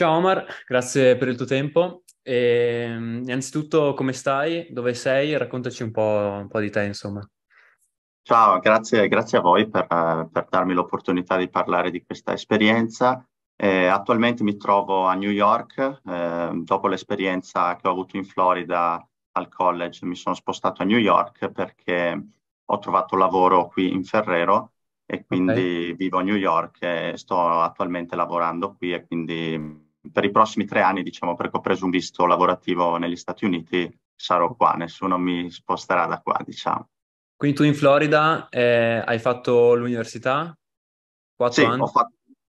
Ciao Omar, grazie per il tuo tempo. E, ehm, innanzitutto come stai? Dove sei? Raccontaci un po', un po di te, insomma. Ciao, grazie, grazie a voi per, per, darmi l'opportunità di parlare di questa esperienza. Eh, attualmente mi trovo a New York, eh, dopo l'esperienza che ho avuto in Florida al college mi sono spostato a New York perché ho trovato lavoro qui in Ferrero e quindi okay. vivo a New York e sto attualmente lavorando qui e quindi per i prossimi tre anni, diciamo, perché ho preso un visto lavorativo negli Stati Uniti, sarò qua, nessuno mi sposterà da qua, diciamo. Quindi tu in Florida eh, hai fatto l'università? Quattro sì, anni? Ho fatto,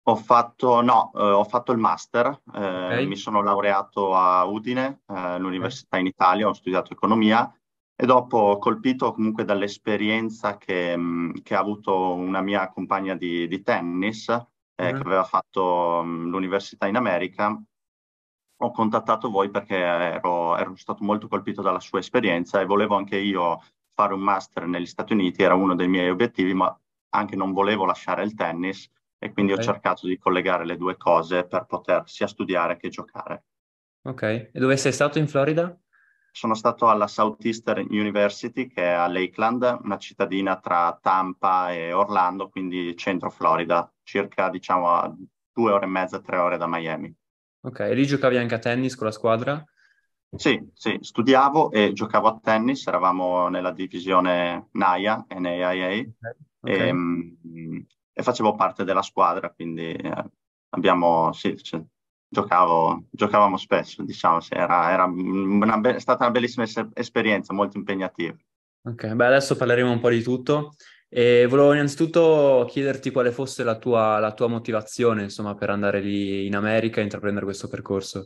ho fatto, no, eh, ho fatto il master, eh, okay. mi sono laureato a Udine, all'università eh, in Italia, ho studiato economia e dopo, colpito comunque dall'esperienza che, che ha avuto una mia compagna di, di tennis, eh, mm. che aveva fatto mm, l'università in America, ho contattato voi perché ero, ero stato molto colpito dalla sua esperienza e volevo anche io fare un master negli Stati Uniti, era uno dei miei obiettivi, ma anche non volevo lasciare il tennis e quindi okay. ho cercato di collegare le due cose per poter sia studiare che giocare. Ok, e dove sei stato in Florida? Sono stato alla Southeastern University che è a Lakeland, una cittadina tra Tampa e Orlando, quindi centro Florida circa diciamo a due ore e mezza, tre ore da Miami. Ok, e lì giocavi anche a tennis con la squadra? Sì, sì, studiavo e giocavo a tennis, eravamo nella divisione NAIA, NAIA, okay. Okay. E, ehm, e, facevo parte della squadra, quindi eh, abbiamo, sì, cioè, giocavo, giocavamo spesso, diciamo, sì, era, era una be- stata una bellissima es- esperienza, molto impegnativa. Ok, beh, adesso parleremo un po' di tutto. E volevo innanzitutto chiederti quale fosse la tua, la tua motivazione, insomma, per andare lì in America e intraprendere questo percorso.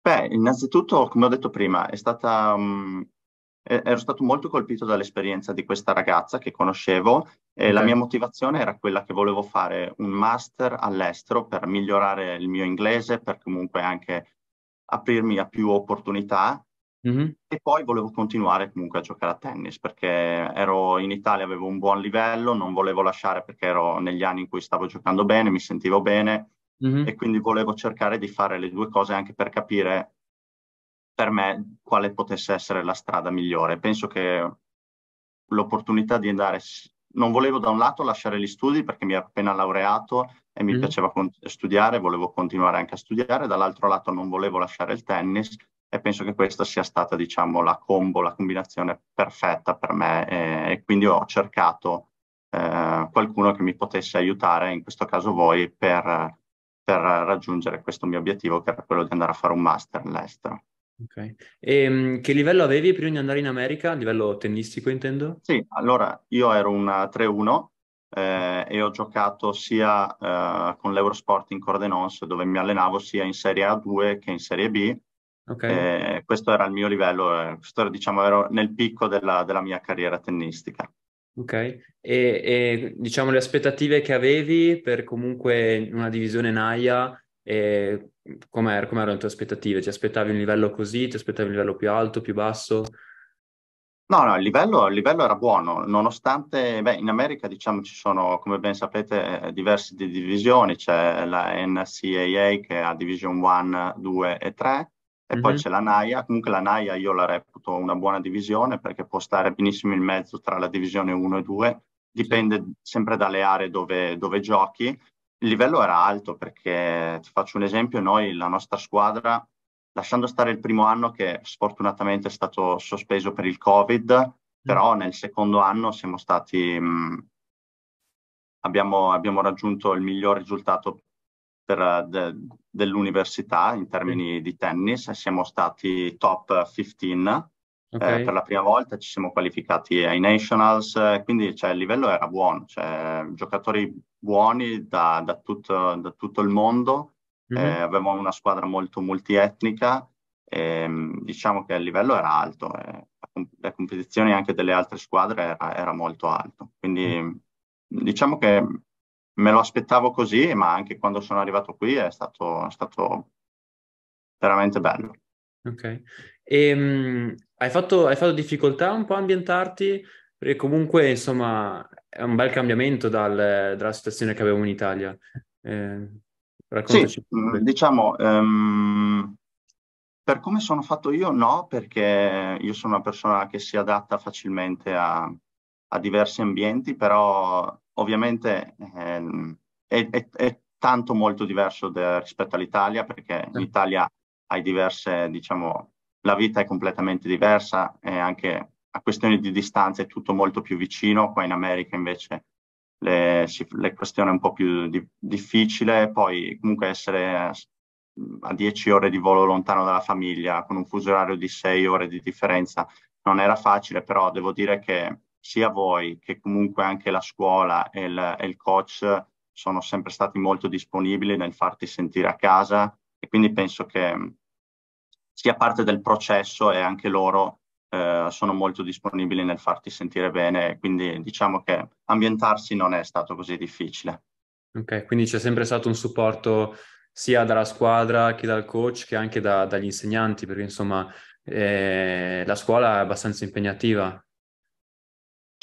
Beh, innanzitutto, come ho detto prima, è stata, um, ero stato molto colpito dall'esperienza di questa ragazza che conoscevo e okay. la mia motivazione era quella che volevo fare un master all'estero per migliorare il mio inglese, per comunque anche aprirmi a più opportunità Mm-hmm. E poi volevo continuare comunque a giocare a tennis perché ero in Italia, avevo un buon livello, non volevo lasciare perché ero negli anni in cui stavo giocando bene, mi sentivo bene mm-hmm. e quindi volevo cercare di fare le due cose anche per capire per me quale potesse essere la strada migliore. Penso che l'opportunità di andare, non volevo da un lato lasciare gli studi perché mi ero appena laureato e mi mm piaceva con- studiare, volevo continuare anche a studiare, dall'altro lato non volevo lasciare il tennis e penso che questa sia stata diciamo, la combo, la combinazione perfetta per me eh, e quindi ho cercato eh, qualcuno che mi potesse aiutare, in questo caso voi, per, per, raggiungere questo mio obiettivo che era quello di andare a fare un master all'estero. Okay. E, ehm, che livello avevi prima di andare in America? A livello tennistico intendo? Sì, allora io ero un 3-1 eh, e ho giocato sia eh, con l'Eurosport in Cordenons dove mi allenavo sia in Serie A2 che in Serie B Okay. Eh, questo era il mio livello, eh, questo era, diciamo, ero nel picco della, della mia carriera tennistica. Ok, e, e, diciamo le aspettative che avevi per comunque una divisione NAIA, come erano le tue aspettative? Ti aspettavi un livello così, ti aspettavi un livello più alto, più basso? No, no, il livello, il livello era buono, nonostante, beh, in America diciamo ci sono, come ben sapete, eh, diverse divisioni, c'è la NCAA che ha Division 1, 2 e 3, mm-hmm. poi c'è la Naia, comunque la Naia io la reputo una buona divisione perché può stare benissimo in mezzo tra la divisione 1 e 2, dipende sempre dalle aree dove, dove, giochi. Il livello era alto perché, ti faccio un esempio, noi, la nostra squadra, lasciando stare il primo anno che sfortunatamente è stato sospeso per il Covid, mm-hmm. però nel secondo anno siamo stati... Mh, abbiamo, abbiamo raggiunto il miglior risultato per, de, dell'università in termini di tennis, siamo stati top 15 eh, Okay. Eh, per la prima volta ci siamo qualificati ai Nationals, eh, quindi cioè, il livello era buono, cioè, giocatori buoni da, da, tutto, da, tutto, il mondo, mm-hmm. eh, avevamo una squadra molto multietnica, ehm, diciamo che il livello era alto, eh, la, comp- la, competizione anche delle altre squadre era, era molto alto, quindi mm diciamo che me lo aspettavo così, ma anche quando sono arrivato qui è stato, è stato veramente bello. Ok, e, um, hai, fatto, hai, fatto, difficoltà un po' a ambientarti? Perché comunque, insomma, è un bel cambiamento dal, dalla situazione che avevamo in Italia. Eh, raccontaci. Sì, diciamo, um, per come sono fatto io, no, perché io sono una persona che si adatta facilmente a, a diversi ambienti, però ovviamente eh, è, è, è, tanto molto diverso de, rispetto all'Italia perché in Italia hai diverse, diciamo, la vita è completamente diversa e anche a questioni di distanza è tutto molto più vicino, qua in America invece le, si, le questioni è un po' più di, difficile, poi comunque essere eh, a 10 ore di volo lontano dalla famiglia con un fuso orario di 6 ore di differenza non era facile, però devo dire che sia voi che comunque anche la scuola e il, e il coach sono sempre stati molto disponibili nel farti sentire a casa e quindi penso che mm, sia parte del processo e anche loro eh, sono molto disponibili nel farti sentire bene, quindi diciamo che ambientarsi non è stato così difficile. Ok, quindi c'è sempre stato un supporto sia dalla squadra che dal coach che anche da, dagli insegnanti, perché insomma eh, la scuola è abbastanza impegnativa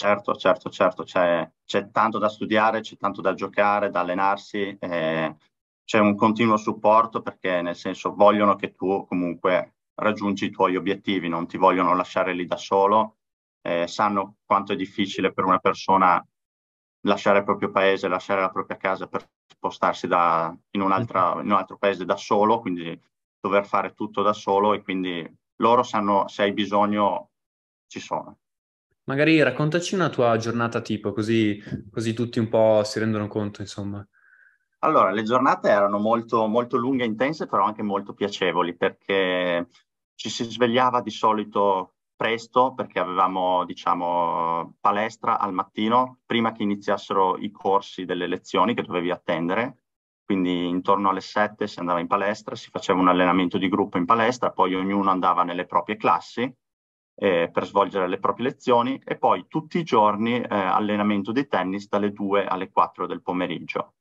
Certo, certo, certo, c'è, tanto da studiare, c'è tanto da giocare, da allenarsi, eh, c'è un continuo supporto perché nel senso vogliono che tu comunque raggiungi i tuoi obiettivi, non ti vogliono lasciare lì da solo, eh, sanno quanto è difficile per una persona lasciare il proprio paese, lasciare la propria casa per spostarsi da, in, mm. in, un altro paese da solo, quindi dover fare tutto da solo e quindi loro sanno se hai bisogno ci sono. Magari raccontaci una tua giornata tipo, così, così tutti un po' si rendono conto, insomma. Allora, le giornate erano molto, molto lunghe e intense, però anche molto piacevoli, perché ci si svegliava di solito presto, perché avevamo, diciamo, palestra al mattino, prima che iniziassero i corsi delle lezioni che dovevi attendere. Quindi intorno alle sette si andava in palestra, si faceva un allenamento di gruppo in palestra, poi ognuno andava nelle proprie classi eh, per svolgere le proprie lezioni e poi tutti i giorni eh, allenamento di tennis dalle 2 alle 4 del pomeriggio,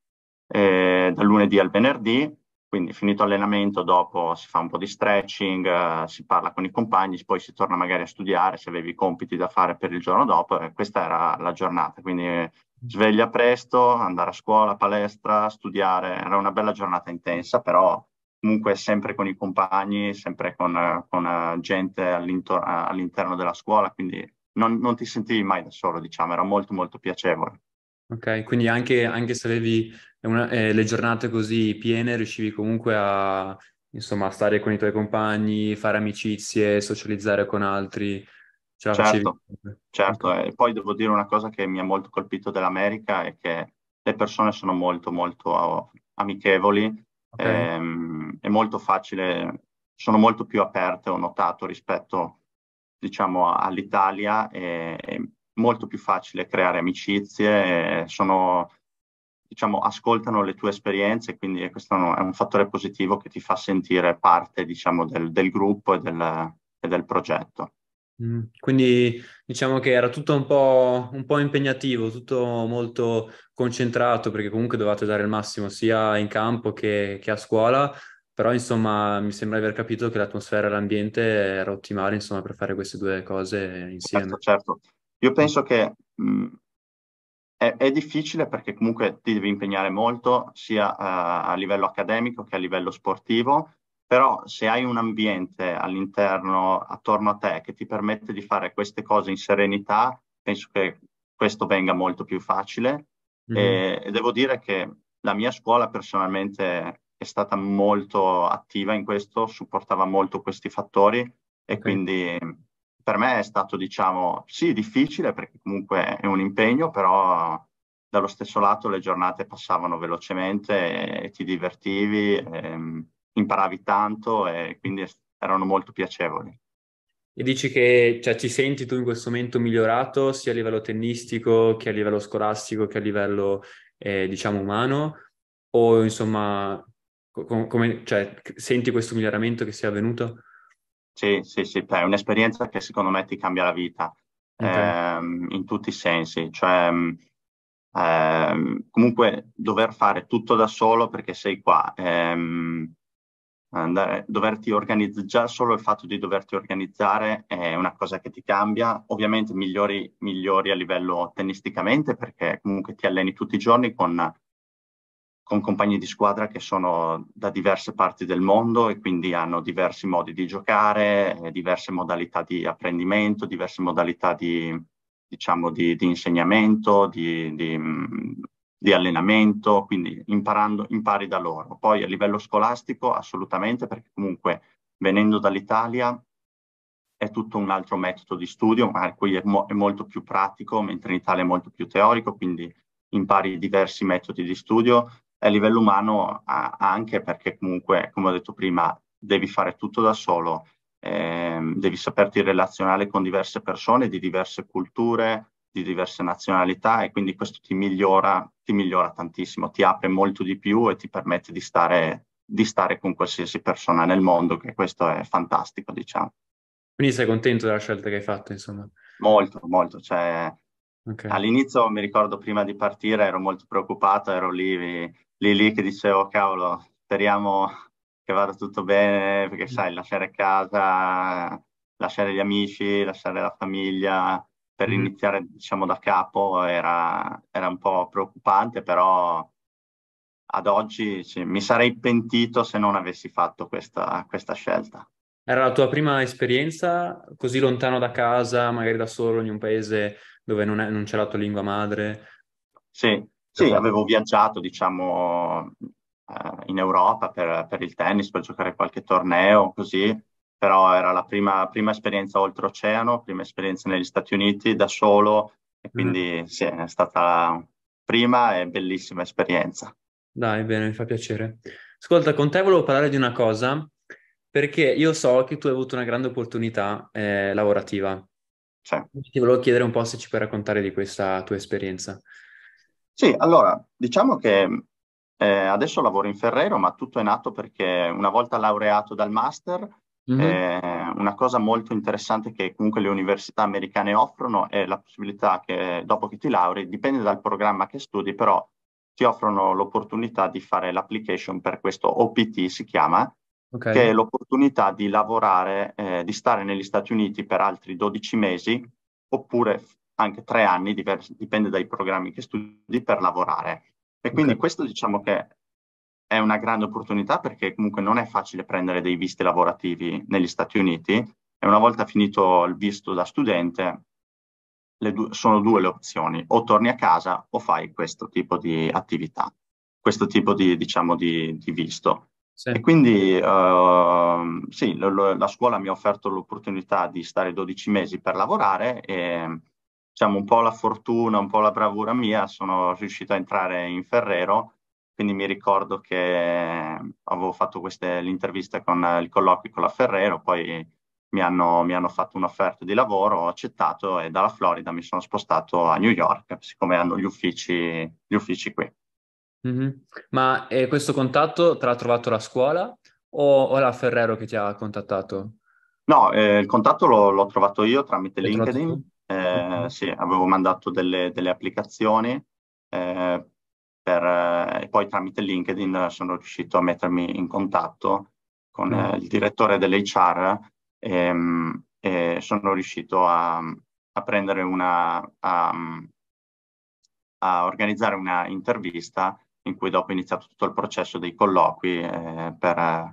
eh, dal lunedì al venerdì, quindi finito l'allenamento dopo si fa un po' di stretching, eh, si parla con i compagni, poi si torna magari a studiare se avevi compiti da fare per il giorno dopo e questa era la giornata, quindi eh, sveglia presto, andare a scuola, palestra, studiare, era una bella giornata intensa però comunque sempre con i compagni, sempre con, con eh, gente all'interno della scuola, quindi non, non, ti sentivi mai da solo, diciamo, era molto molto piacevole. Ok, quindi anche, anche se avevi una, eh, le giornate così piene, riuscivi comunque a, insomma, stare con i tuoi compagni, fare amicizie, socializzare con altri. Ce certo, certo. Okay. E poi devo dire una cosa che mi ha molto colpito dell'America è che le persone sono molto molto oh, amichevoli Okay. Ehm, è molto facile, sono molto più aperte, ho notato, rispetto diciamo, all'Italia, è, è, molto più facile creare amicizie, sono, diciamo, ascoltano le tue esperienze, quindi questo è un fattore positivo che ti fa sentire parte diciamo, del, del, gruppo e del, e del progetto. Mm. Quindi diciamo che era tutto un po', un po', impegnativo, tutto molto concentrato perché comunque dovevate dare il massimo sia in campo che, che, a scuola, però insomma mi sembra di aver capito che l'atmosfera e l'ambiente era ottimale insomma, per fare queste due cose insieme. Certo, certo. Io penso che mh, mm, è, è, difficile perché comunque ti devi impegnare molto sia a, eh, a livello accademico che a livello sportivo però se hai un ambiente all'interno, attorno a te, che ti permette di fare queste cose in serenità, penso che questo venga molto più facile. Mm-hmm. E, e, devo dire che la mia scuola personalmente è stata molto attiva in questo, supportava molto questi fattori e okay. quindi per me è stato, diciamo, sì, difficile perché comunque è un impegno, però dallo stesso lato le giornate passavano velocemente e, e ti divertivi. E, ehm, imparavi tanto e quindi erano molto piacevoli. E dici che cioè, ci senti tu in questo momento migliorato sia a livello tennistico che a livello scolastico che a livello eh, diciamo umano o insomma com- come, cioè, senti questo miglioramento che sia avvenuto? Sì, sì, sì, è un'esperienza che secondo me ti cambia la vita okay. ehm, in tutti i sensi, cioè mm, ehm, comunque dover fare tutto da solo perché sei qua, ehm, andare, doverti organizzare, già solo il fatto di doverti organizzare è una cosa che ti cambia, ovviamente migliori, migliori a livello tennisticamente perché comunque ti alleni tutti i giorni con, con, compagni di squadra che sono da diverse parti del mondo e quindi hanno diversi modi di giocare, eh, diverse modalità di apprendimento, diverse modalità di, diciamo, di, di insegnamento, di, di mm, di allenamento, quindi imparando, impari da loro. Poi a livello scolastico assolutamente, perché comunque venendo dall'Italia è tutto un altro metodo di studio, ma qui è, mo- è molto più pratico, mentre in Italia è molto più teorico, quindi impari diversi metodi di studio. A livello umano a- anche perché comunque, come ho detto prima, devi fare tutto da solo, eh, devi saperti relazionare con diverse persone di diverse culture, di diverse nazionalità e quindi questo ti migliora, ti migliora tantissimo, ti apre molto di più e ti permette di stare, di stare con qualsiasi persona nel mondo, che questo è fantastico, diciamo. Quindi sei contento della scelta che hai fatto, insomma? Molto, molto. Cioè, okay. All'inizio mi ricordo prima di partire ero molto preoccupato, ero lì, lì, lì che dicevo, cavolo, speriamo che vada tutto bene, perché mm. sai, lasciare casa, lasciare gli amici, lasciare la famiglia, per mm. iniziare diciamo da capo era, era, un po' preoccupante, però ad oggi sì, mi sarei pentito se non avessi fatto questa, questa scelta. Era la tua prima esperienza così lontano da casa, magari da solo, in un paese dove non, è, non c'è la tua lingua madre? Sì, sì avevo viaggiato, diciamo, eh, in Europa per, per, il tennis, per giocare qualche torneo, così, però era la prima, prima esperienza oltreoceano, prima esperienza negli Stati Uniti da solo e mm. quindi mm. sì, è stata prima e bellissima esperienza. Dai, bene, mi fa piacere. Ascolta, con te volevo parlare di una cosa, perché io so che tu hai avuto una grande opportunità eh, lavorativa. Sì. Ti volevo chiedere un po' se ci puoi raccontare di questa tua esperienza. Sì, allora, diciamo che eh, adesso lavoro in Ferrero, ma tutto è nato perché una volta laureato dal master Mm-hmm. Eh, una cosa molto interessante che comunque le università americane offrono è la possibilità che dopo che ti lauri, dipende dal programma che studi, però ti offrono l'opportunità di fare l'application per questo OPT si chiama, Ok. che è l'opportunità di lavorare, eh, di stare negli Stati Uniti per altri 12 mesi oppure anche tre anni, diversi, dipende dai programmi che studi, per lavorare. E quindi okay. questo diciamo che è una grande opportunità perché comunque non è facile prendere dei visti lavorativi negli Stati Uniti e una volta finito il visto da studente du- sono due le opzioni, o torni a casa o fai questo tipo di attività, questo tipo di, diciamo, di, di visto. Sì. E quindi uh, sì, lo, lo, la scuola mi ha offerto l'opportunità di stare 12 mesi per lavorare e diciamo un po' la fortuna, un po' la bravura mia, sono riuscito a entrare in Ferrero quindi mi ricordo che avevo fatto queste, l'intervista con eh, il colloquio con la Ferrero, poi mi hanno, mi hanno, fatto un'offerta di lavoro, ho accettato e dalla Florida mi sono spostato a New York, siccome hanno gli uffici, gli uffici qui. Mm-hmm. Ma eh, questo contatto te l'ha trovato la scuola o, o la Ferrero che ti ha contattato? No, eh, il contatto l'ho, l'ho, trovato io tramite LinkedIn. Eh, mm-hmm. Sì, avevo mandato delle, delle applicazioni. Eh, per, eh, poi tramite LinkedIn sono riuscito a mettermi in contatto con mm. Eh, il direttore dell'HR e, ehm, e sono riuscito a, a prendere una, a, a, organizzare una intervista in cui dopo ho iniziato tutto il processo dei colloqui eh, per,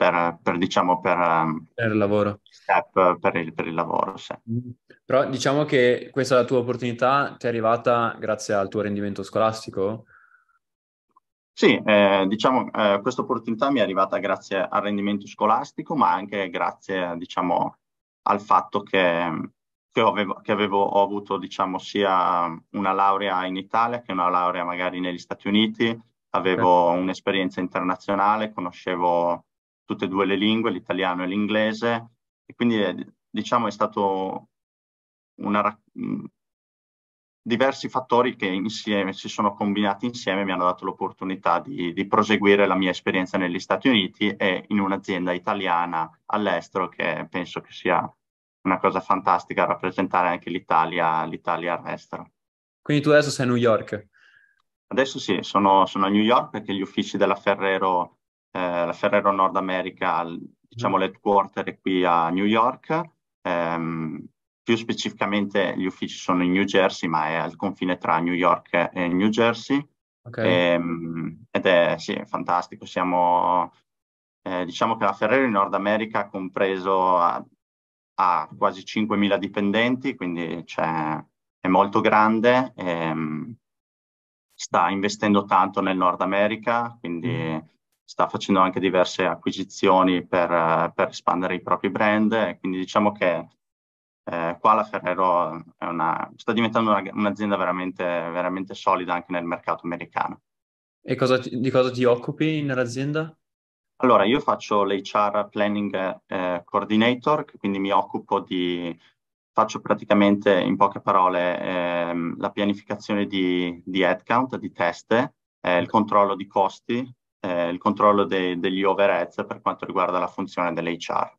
per, per, diciamo, per, ehm, per, il lavoro. Step, per, il, per il lavoro, sì. Mm. Però diciamo che questa tua opportunità ti è arrivata grazie al tuo rendimento scolastico? Sì, eh, diciamo, eh, questa opportunità mi è arrivata grazie al rendimento scolastico, ma anche grazie, diciamo, al fatto che, che, avevo, che avevo, ho avuto, diciamo, sia una laurea in Italia che una laurea magari negli Stati Uniti, avevo okay. Certo. un'esperienza internazionale, conoscevo tutte e due le lingue, l'italiano e l'inglese, e quindi è, eh, diciamo è stato una, mm, diversi fattori che insieme si sono combinati insieme e mi hanno dato l'opportunità di, di, proseguire la mia esperienza negli Stati Uniti e in un'azienda italiana all'estero che penso che sia una cosa fantastica rappresentare anche l'Italia, l'Italia all'estero. Quindi tu adesso sei a New York? Adesso sì, sono, sono, a New York perché gli uffici della Ferrero eh, la Ferrero Nord America, diciamo mm. l'headquarter è qui a New York, ehm, più specificamente gli uffici sono in New Jersey, ma è al confine tra New York e New Jersey. Okay. Ehm, ed è sì, fantastico. Siamo, eh, diciamo che la Ferrero in Nord America ha compreso a, a quasi 5.000 dipendenti, quindi cioè, è molto grande. Ehm, sta investendo tanto nel Nord America, quindi mm sta facendo anche diverse acquisizioni per, eh, per espandere i propri brand, quindi diciamo che eh, qua la Ferrero una, sta diventando una, un'azienda veramente, veramente, solida anche nel mercato americano. E cosa ti, di cosa ti occupi nell'azienda? Allora, io faccio l'HR Planning eh, Coordinator, quindi mi occupo di, faccio praticamente in poche parole eh, la pianificazione di, di headcount, di teste, eh, il controllo di costi, eh, il controllo de- degli overheads per quanto riguarda la funzione dell'HR.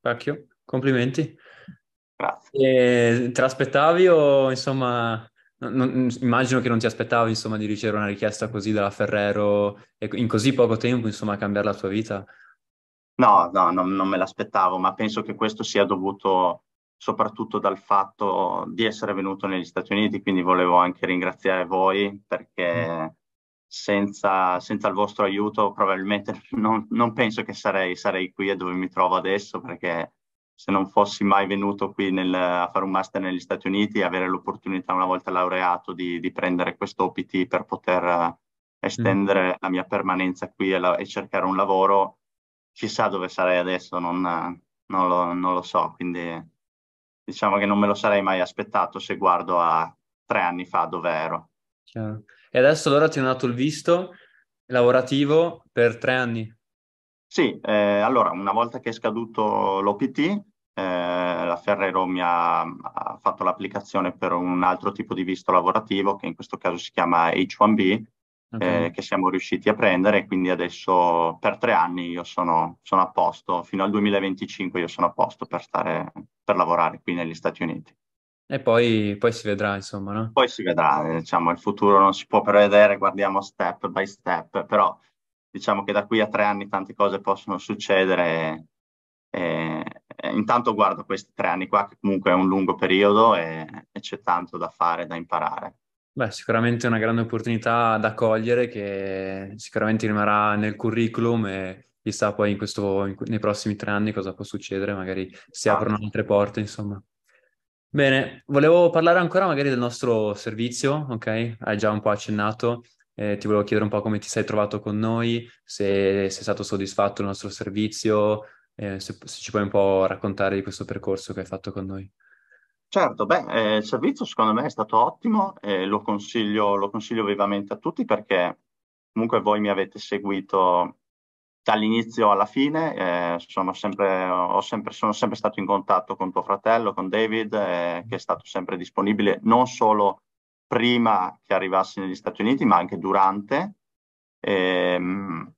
Pacchio, complimenti. Grazie. E te l'aspettavi o insomma, non, immagino che non ti aspettavi insomma di ricevere una richiesta così dalla Ferrero e in così poco tempo insomma cambiare la tua vita? No, no, non, non me l'aspettavo, ma penso che questo sia dovuto soprattutto dal fatto di essere venuto negli Stati Uniti, quindi volevo anche ringraziare voi perché mm senza, senza il vostro aiuto probabilmente non, non penso che sarei, sarei qui e dove mi trovo adesso perché se non fossi mai venuto qui nel, a fare un master negli Stati Uniti e avere l'opportunità una volta laureato di, di prendere questo OPT per poter eh, estendere mm. la mia permanenza qui e, la, e, cercare un lavoro, chissà dove sarei adesso, non, non, lo, non, lo, so, quindi diciamo che non me lo sarei mai aspettato se guardo a tre anni fa dove ero. Chiaro. E adesso allora ti hanno dato il visto lavorativo per tre anni. Sì, eh, allora una volta che è scaduto l'OPT, eh, la Ferrero mi ha, ha, fatto l'applicazione per un altro tipo di visto lavorativo che in questo caso si chiama H1B, okay. eh, che siamo riusciti a prendere, quindi adesso per tre anni io sono, sono a posto, fino al 2025 io sono a posto per, stare, per lavorare qui negli Stati Uniti. E poi, poi si vedrà, insomma, no? Poi si vedrà, eh, diciamo, il futuro non si può prevedere, guardiamo step by step, però diciamo che da qui a tre anni tante cose possono succedere. E, e intanto guardo questi tre anni qua, che comunque è un lungo periodo e, e c'è tanto da fare, da imparare. Beh, sicuramente una grande opportunità da cogliere che sicuramente rimarrà nel curriculum e chissà poi in questo, in, nei prossimi tre anni cosa può succedere, magari si ah. aprono esatto. altre porte, insomma. Bene, volevo parlare ancora magari del nostro servizio, ok? Hai già un po' accennato, eh, ti volevo chiedere un po' come ti sei trovato con noi, se sei stato soddisfatto del nostro servizio, eh, se, se, ci puoi un po' raccontare di questo percorso che hai fatto con noi. Certo, beh, eh, il servizio secondo me è stato ottimo e lo consiglio, lo consiglio vivamente a tutti perché comunque voi mi avete seguito dall'inizio alla fine, eh, sono, sempre, sempre, sono, sempre, stato in contatto con tuo fratello, con David, eh, che è stato sempre disponibile non solo prima che arrivassi negli Stati Uniti, ma anche durante. E, ehm,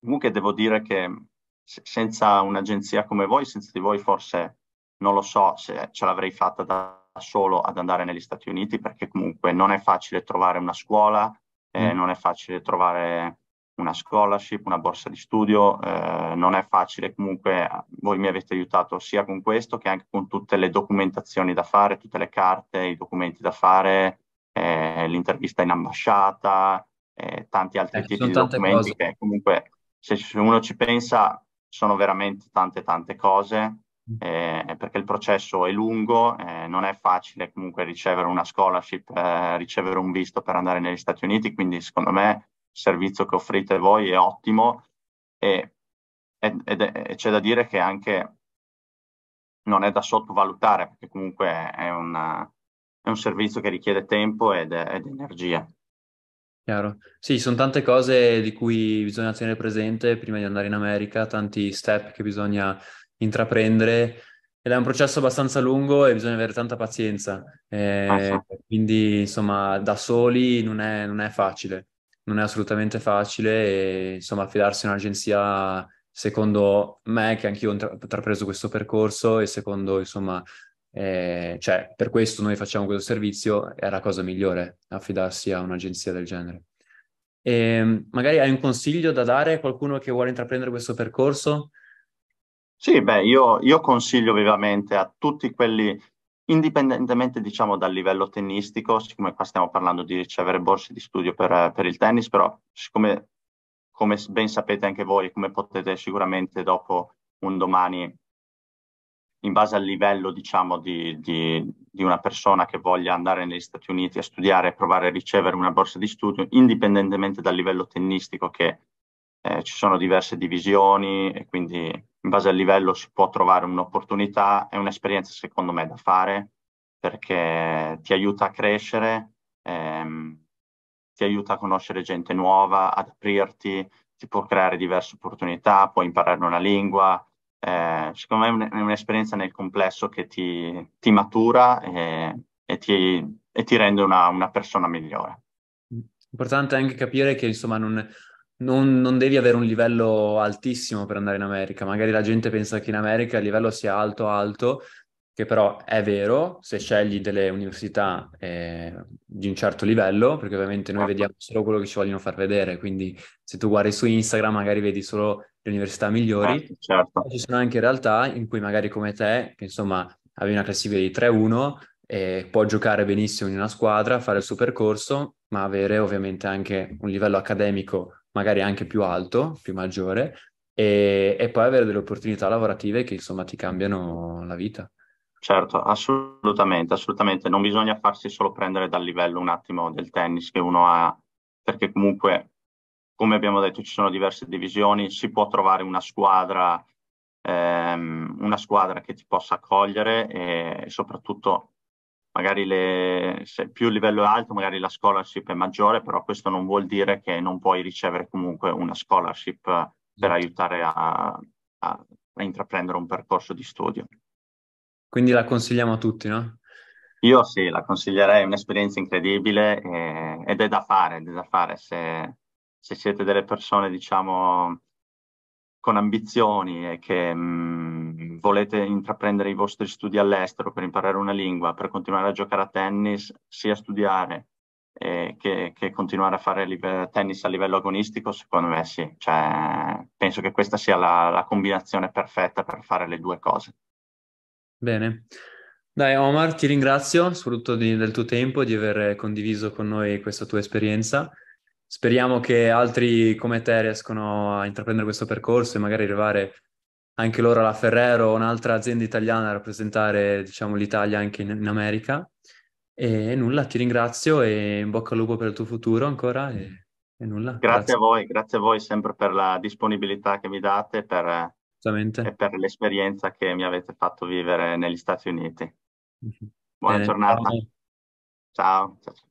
comunque devo dire che senza un'agenzia come voi, senza di voi forse non lo so se ce l'avrei fatta da solo ad andare negli Stati Uniti, perché comunque non è facile trovare una scuola, eh, mm. non è facile trovare una scholarship, una borsa di studio, eh, non è facile comunque, voi mi avete aiutato sia con questo che anche con tutte le documentazioni da fare, tutte le carte, i documenti da fare, eh, l'intervista in ambasciata, eh, tanti altri ecco, tipi di documenti cose. che comunque se uno ci pensa sono veramente tante tante cose mm. eh, perché il processo è lungo, eh, non è facile comunque ricevere una scholarship, eh, ricevere un visto per andare negli Stati Uniti, quindi secondo me servizio che offrite voi è ottimo e, ed, ed, ed, c'è da dire che anche non è da sottovalutare perché comunque è, una, è un servizio che richiede tempo ed, ed energia. Chiaro. Sì, sono tante cose di cui bisogna tenere presente prima di andare in America, tanti step che bisogna intraprendere ed è un processo abbastanza lungo e bisogna avere tanta pazienza. Eh, ah, sì. Quindi, insomma, da soli non è, non è facile non è assolutamente facile e insomma affidarsi a un'agenzia secondo me che anch'io ho intrapreso questo percorso e secondo insomma eh, cioè per questo noi facciamo questo servizio è la cosa migliore affidarsi a un'agenzia del genere. E ehm, magari hai un consiglio da dare a qualcuno che vuole intraprendere questo percorso? Sì, beh, io, io, consiglio vivamente a tutti quelli indipendentemente diciamo, dal livello tennistico, siccome qua stiamo parlando di ricevere borse di studio per, eh, per il tennis, però siccome come ben sapete anche voi, come potete sicuramente dopo un domani, in base al livello diciamo, di, di, di, una persona che voglia andare negli Stati Uniti a studiare e provare a ricevere una borsa di studio, indipendentemente dal livello tennistico che eh, ci sono diverse divisioni e quindi in base al livello si può trovare un'opportunità, è un'esperienza secondo me da fare perché ti aiuta a crescere, ehm, ti aiuta a conoscere gente nuova, ad aprirti, ti può creare diverse opportunità, puoi imparare una lingua. Eh, secondo me è, un'esperienza nel complesso che ti, ti matura e, e, ti, e, ti, rende una, una persona migliore. Importante anche capire che insomma non, non, non, devi avere un livello altissimo per andare in America. Magari la gente pensa che in America il livello sia alto, alto, che però è vero se scegli delle università eh, di un certo livello, perché ovviamente noi vediamo solo quello che ci vogliono far vedere. Quindi se tu guardi su Instagram magari vedi solo le università migliori. Ah, certo. Ci sono anche realtà in cui magari come te, che insomma avevi una classifica di 3-1, e eh, può giocare benissimo in una squadra, fare il suo percorso, ma avere ovviamente anche un livello accademico magari anche più alto, più maggiore, e, e poi avere delle opportunità lavorative che insomma ti cambiano la vita. Certo, assolutamente, assolutamente. Non bisogna farsi solo prendere dal livello un attimo del tennis che uno ha, perché comunque, come abbiamo detto, ci sono diverse divisioni, si può trovare una squadra, ehm, una squadra che ti possa accogliere e soprattutto magari le, se più il livello è alto, magari la scholarship è maggiore, però questo non vuol dire che non puoi ricevere comunque una scholarship per aiutare a, a, a intraprendere un percorso di studio. Quindi la consigliamo a tutti, no? Io sì, la consiglierei, è un'esperienza incredibile e, ed è da fare, è da fare se, se siete delle persone, diciamo, con ambizioni e che mh, mm, volete intraprendere i vostri studi all'estero per imparare una lingua, per continuare a giocare a tennis, sia studiare eh, che, che, continuare a fare live- tennis a livello agonistico, secondo me sì. Cioè, penso che questa sia la, la combinazione perfetta per fare le due cose. Bene. Dai Omar, ti ringrazio soprattutto di, del tuo tempo di aver condiviso con noi questa tua esperienza. Speriamo che altri come te riescano a intraprendere questo percorso e magari arrivare anche loro alla Ferrero, un'altra azienda italiana a rappresentare diciamo, l'Italia anche in, in, America. E nulla, ti ringrazio e in bocca al lupo per il tuo futuro ancora. E, mm. e nulla. Grazie, grazie, a voi, grazie a voi sempre per la disponibilità che mi date per, e per l'esperienza che mi avete fatto vivere negli Stati Uniti. Mhm. Buona Bene, giornata. ciao. ciao. ciao.